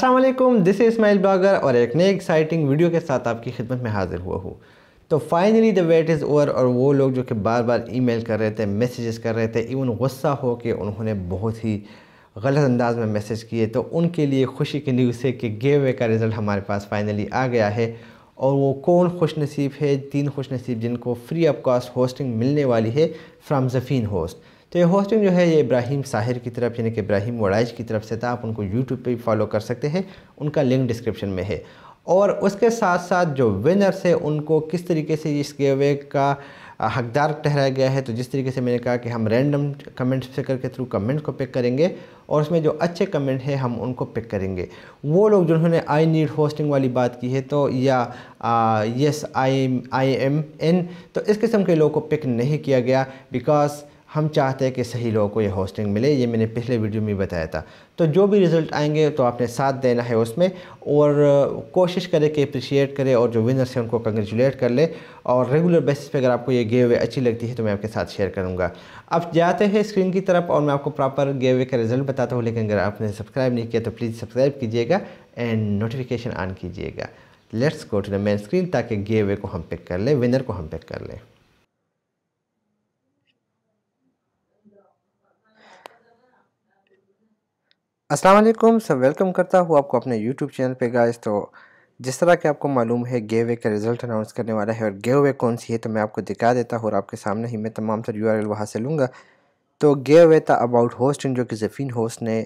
वालेकुम this is Ismail blogger और एक नए एक्साइटिंग वीडियो के साथ आपकी खिदमत में हाज़िर हुआ हूँ तो finally the wait is over और वो लोग जो कि बार बार ईमेल कर रहे थे मैसेजेस कर रहे थे इवन गुस्सा हो के उन्होंने बहुत ही गलत अंदाज में मैसेज किए तो उनके लिए खुशी की न्यूज़ है कि गेवे का रिज़ल्ट हमारे पास फ़ाइनली आ गया है और वो कौन खुश नसीब है तीन खुश नसीब जिनको फ्री ऑफ कॉस्ट होस्टिंग मिलने वाली है फ्राम जफ़ीन होस्ट तो ये होस्टिंग जो है ये इब्राहिम साहिर की तरफ यानी कि इब्राहिम वड़ाइज की तरफ से था आप उनको यूट्यूब पे भी फॉलो कर सकते हैं उनका लिंक डिस्क्रिप्शन में है और उसके साथ साथ जो विनर्स है उनको किस तरीके से इस गेवे का हकदार ठहराया गया है तो जिस तरीके से मैंने कहा कि हम रैंडम कमेंट्स से करके थ्रू कमेंट्स को पिक करेंगे और उसमें जो अच्छे कमेंट हैं हम उनको पिक करेंगे वो लोग जिन्होंने आई नीड होस्टिंग वाली बात की है तो या yes I I am in तो इस किस्म के लोगों को पिक नहीं किया गया बिकॉज़ हम चाहते हैं कि सही लोगों को ये होस्टिंग मिले ये मैंने पिछले वीडियो में बताया था तो जो भी रिज़ल्ट आएंगे तो आपने साथ देना है उसमें और कोशिश करें कि अप्रिशिएट करें और जो विनर्स हैं उनको कंग्रेचुलेट कर ले और रेगुलर बेसिस पे अगर आपको ये गे वे अच्छी लगती है तो मैं आपके साथ शेयर करूँगा अब जाते हैं स्क्रीन की तरफ और मैं आपको प्रॉपर गेव वे का रिज़ल्ट बताता हूँ लेकिन अगर आपने सब्सक्राइब नहीं किया तो प्लीज़ सब्सक्राइब कीजिएगा एंड नोटिफिकेशन ऑन कीजिएगा let's go to the main screen ताकि गे वे को हम पिक कर लें विनर को हम पिक कर लें अस्सलाम वालेकुम सब वेलकम करता हूँ आपको अपने यूट्यूब चैनल पे गाइस तो जिस तरह के आपको मालूम है गे वे का रिज़ल्ट अनाउंस करने वाला है और गे वे कौन सी है तो मैं आपको दिखा देता हूँ और आपके सामने ही मैं तमाम सर यू आर एल वहाँ से लूँगा तो गे वे था अबाउट होस्ट इन जो कि जफ़ीन होस्ट ने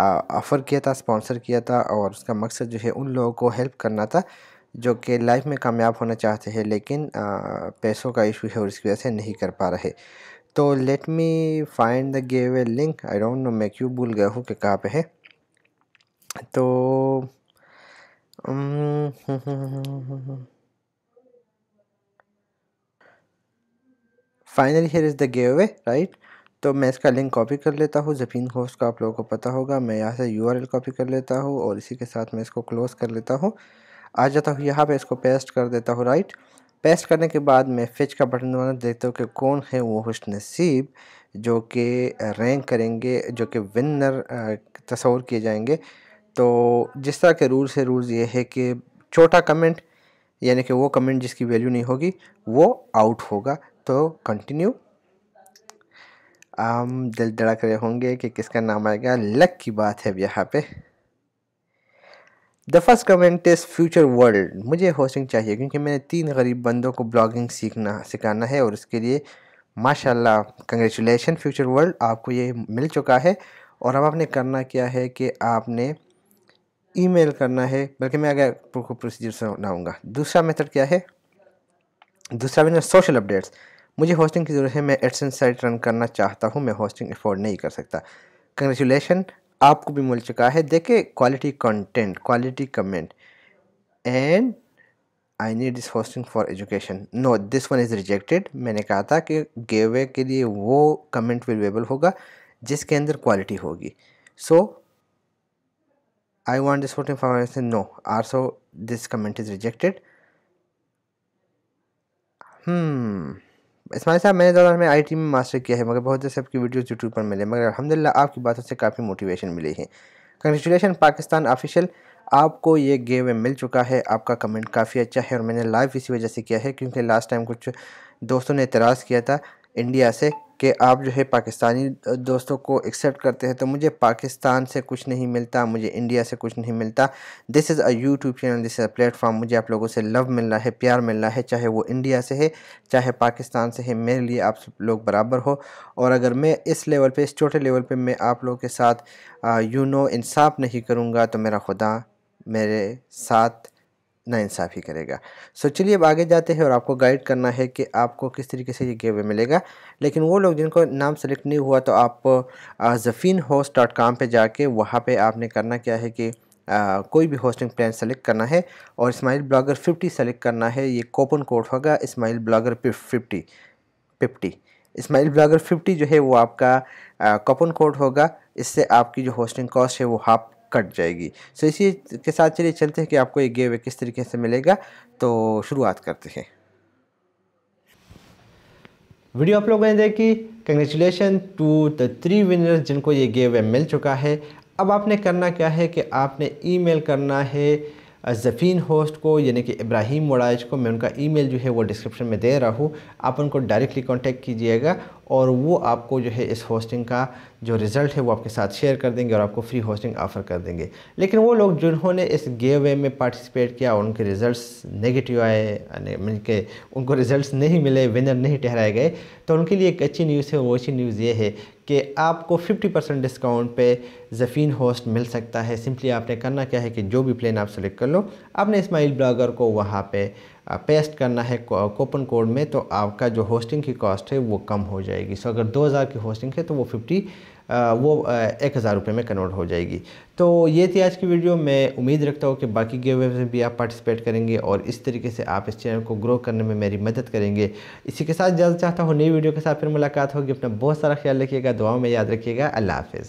ऑफ़र किया था स्पॉन्सर किया था और उसका मकसद जो है उन लोगों को हेल्प करना था जो कि लाइफ में कामयाब होना चाहते हैं लेकिन आ, पैसों का इशू है और इसकी वजह से नहीं कर पा रहे तो let me find the giveaway link I don't know मैं क्यों भूल गया हूँ कि कहाँ पे है तो finally here is the giveaway right तो मैं इसका लिंक कॉपी कर लेता हूँ जफीन होस्ट का आप लोगों को पता होगा मैं यहाँ से यूआरएल कॉपी कर लेता हूँ और इसी के साथ मैं इसको क्लोज़ कर लेता हूँ आ जाता हूँ यहाँ पे इसको पेस्ट कर देता हूँ राइट पेस्ट करने के बाद मैं फिच का बटन दबाना देखता हूँ कि कौन है वो खुश नसीब जो कि रैंक करेंगे जो कि विनर तस्वर किए जाएंगे तो जिस तरह के रूल्स है रूल्स ये है कि छोटा कमेंट यानी कि वो कमेंट जिसकी वैल्यू नहीं होगी वो आउट होगा तो कंटिन्यू हम दिल धड़क रहे होंगे कि किसका नाम आएगा लक की बात है अब यहाँ पर the first comment is future world मुझे होस्टिंग चाहिए क्योंकि मैंने तीन गरीब बंदों को ब्लॉगिंग सीखना सिखाना है और इसके लिए माशा कंग्रेचुलेशन फ्यूचर वर्ल्ड आपको ये मिल चुका है और अब आपने करना क्या है कि आपने ईमेल करना है बल्कि मैं अगर आपको प्रोसीजर सुनाऊँगा दूसरा मेथड क्या है दूसरा मेथड सोशल अपडेट्स मुझे होस्टिंग की ज़रूरत है मैं एडसन साइट रन करना चाहता हूँ मैं होस्टिंग अफोर्ड नहीं कर सकता कंग्रेचुलेशन आपको भी मिल चुका है देखिए quality content quality comment and I need this hosting for education no this one is rejected मैंने कहा था कि गेवे के लिए वो कमेंट वेलेबल होगा जिसके अंदर क्वालिटी होगी so I want this hosting for education no so this comment is rejected hmm Ismail साहब मैंने दौरान में आई टी में मास्टर किया है मगर बहुत जैसे से आपकी वीडियोस यूट्यूब पर मिले मगर अलहमदिल्ला आपकी बातों से काफ़ी मोटिवेशन मिली है कंग्रेचुलेशन पाकिस्तान ऑफिशियल आपको ये गेम मिल चुका है आपका कमेंट काफ़ी अच्छा है और मैंने लाइव इसी वजह से किया है क्योंकि लास्ट टाइम कुछ दोस्तों ने एतराज़ किया था इंडिया से कि आप जो है पाकिस्तानी दोस्तों को एक्सेप्ट करते हैं तो मुझे पाकिस्तान से कुछ नहीं मिलता मुझे इंडिया से कुछ नहीं मिलता this is a YouTube channel this is a platform मुझे आप लोगों से लव मिल रहा है प्यार मिल रहा है चाहे वो इंडिया से है चाहे पाकिस्तान से है मेरे लिए आप लोग बराबर हो और अगर मैं इस लेवल पर इस छोटे लेवल पर मैं आप लोगों के साथ यू नो इंसाफ नहीं करूँगा तो मेरा खुदा मेरे साथ नाइंसाफ़ी करेगा सो चलिए अब आगे जाते हैं और आपको गाइड करना है कि आपको किस तरीके से ये गेवे मिलेगा लेकिन वो लोग जिनको नाम सेलेक्ट नहीं हुआ तो आप ज़फ़ीन होस्ट डॉट कॉम पर जाके वहाँ पर आपने करना क्या है कि आ, कोई भी होस्टिंग प्लान सेलेक्ट करना है और इस्माइल ब्लॉगर फिफ्टी सेलेक्ट करना है ये कोपन कोड होगा Ismail blogger fifty fifty Ismail blogger fifty जो है वो आपका कोपन कोड होगा इससे आपकी जो होस्टिंग कॉस्ट है वो हाफ कट जाएगी सो इसी के साथ चलिए चलते हैं कि आपको ये गेवे किस तरीके से मिलेगा तो शुरुआत करते हैं वीडियो आप लोगों ने देखी congratulation to the three winners जिनको ये गेवे मिल चुका है अब आपने करना क्या है कि आपने ईमेल करना है जफ़ीन होस्ट को यानी कि इब्राहिम मोड़ाइज को मैं उनका ईमेल जो है वो डिस्क्रिप्शन में दे रहा हूँ आप उनको डायरेक्टली कांटेक्ट कीजिएगा और वो आपको जो है इस होस्टिंग का जो रिज़ल्ट है वो आपके साथ शेयर कर देंगे और आपको फ्री होस्टिंग ऑफ़र कर देंगे लेकिन वो लोग जिन्होंने इस गेव वे में पार्टिसिपेट किया और उनके रिज़ल्ट्स नेगेटिव आए यानी के उनको रिज़ल्ट्स नहीं मिले विनर नहीं ठहराए गए तो उनके लिए एक अच्छी न्यूज़ है वो अच्छी न्यूज़ ये है कि आपको 50 परसेंट डिस्काउंट पे जफ़ीन होस्ट मिल सकता है सिंपली आपने करना क्या है कि जो भी प्लान आप सेलेक्ट कर लो आपने इस्माइल ब्लॉगर को वहाँ पे पेस्ट करना है कोपन कोड में तो आपका जो होस्टिंग की कॉस्ट है वो कम हो जाएगी सो अगर 2000 की होस्टिंग है तो वो 50 वो एक हज़ार रुपये में कन्वर्ट हो जाएगी तो ये थी आज की वीडियो मैं उम्मीद रखता हूँ कि बाकी गेम में भी आप पार्टिसिपेट करेंगे और इस तरीके से आप इस चैनल को ग्रो करने में मेरी मदद करेंगे इसी के साथ जल्द चाहता हूँ नई वीडियो के साथ फिर मुलाकात होगी अपना बहुत सारा ख्याल रखिएगा दुआओं में याद रखिएगा अल्लाह हाफ़